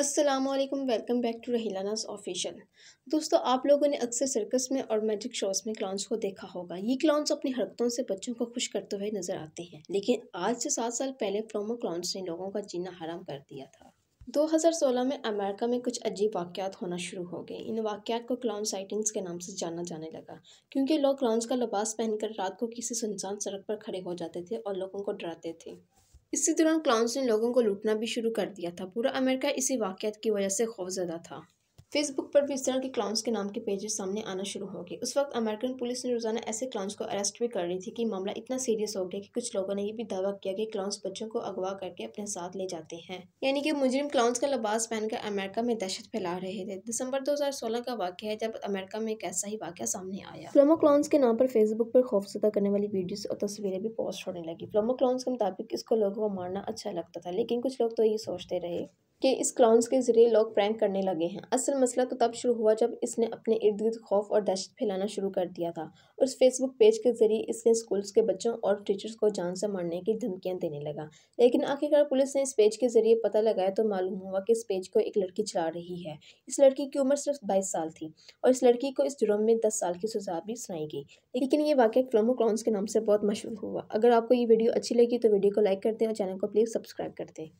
अस्सलाम वालेकुम welcome back to Raheelanaaz official दोस्तों आप लोगों ने अक्सर सर्कस में और मैजिक शोज़ में क्लाउंस को देखा होगा ये क्लाउंस अपनी हरकतों से बच्चों को खुश करते हुए नज़र आते हैं लेकिन आज से सात साल पहले प्रोमो क्लाउंस ने लोगों का जीना हराम कर दिया था 2016 में अमेरिका में कुछ अजीब वाक़ात होना शुरू हो गए इन वाक़ात को क्लाउन साइटिंग्स के नाम से जाना जाने लगा क्योंकि लोग क्लाउंस का लिबास पहनकर रात को किसी सुनसान सड़क पर खड़े हो जाते थे और लोगों को डराते थे इसी दौरान क्लाउंस ने लोगों को लूटना भी शुरू कर दिया था पूरा अमेरिका इसी वाक़ की वजह से खौफजदा था फेसबुक पर भी इस तरह के क्लाउंस के नाम के पेजेस सामने आना शुरू हो गए उस वक्त अमेरिकन पुलिस ने रोजाना ऐसे क्लाउंस को अरेस्ट भी कर रही थी कि मामला इतना सीरियस हो गया कि कुछ लोगों ने यह भी दावा किया कि क्लाउंस बच्चों को अगवा करके अपने साथ ले जाते हैं यानी कि मुजरिम क्लाउंस का लबास पहनकर अमेरिका में दहशत फैला रहे थे दिसंबर सोलह का वाक्य है जब अमेरिका में एक ऐसा ही वाक्य सामने आया फ्लोमो क्लाउंस के नाम पर फेसबुक पर खौफजदा करने वाली वीडियो और तस्वीरें भी पोस्ट होने लगी फ्लोमो क्लाउंस के मुताबिक इसको लोगों को मारना अच्छा लगता था लेकिन कुछ लोग तो ये सोचते रहे कि इस क्लाउंस के जरिए लोग प्रैंक करने लगे हैं असल मसला तो तब शुरू हुआ जब इसने अपने इर्द गिर्द खौफ और दहशत फैलाना शुरू कर दिया था और उस फेसबुक पेज के जरिए इसने स्कूल्स के बच्चों और टीचर्स को जान से मारने की धमकियाँ देने लगा लेकिन आखिरकार पुलिस ने इस पेज के जरिए पता लगाया तो मालूम हुआ कि इस पेज को एक लड़की चला रही है इस लड़की की उम्र सिर्फ बाईस साल थी और इस लड़की को इस जुर्म में दस साल की सजा भी सुनाई गई लेकिन ये वाक्य क्लोमो क्लाउंस के नाम से बहुत मशहूर हुआ अगर आपको ये वीडियो अच्छी लगी तो वीडियो को लाइक कर दें और चैनल को प्लीज़ सब्सक्राइब कर दें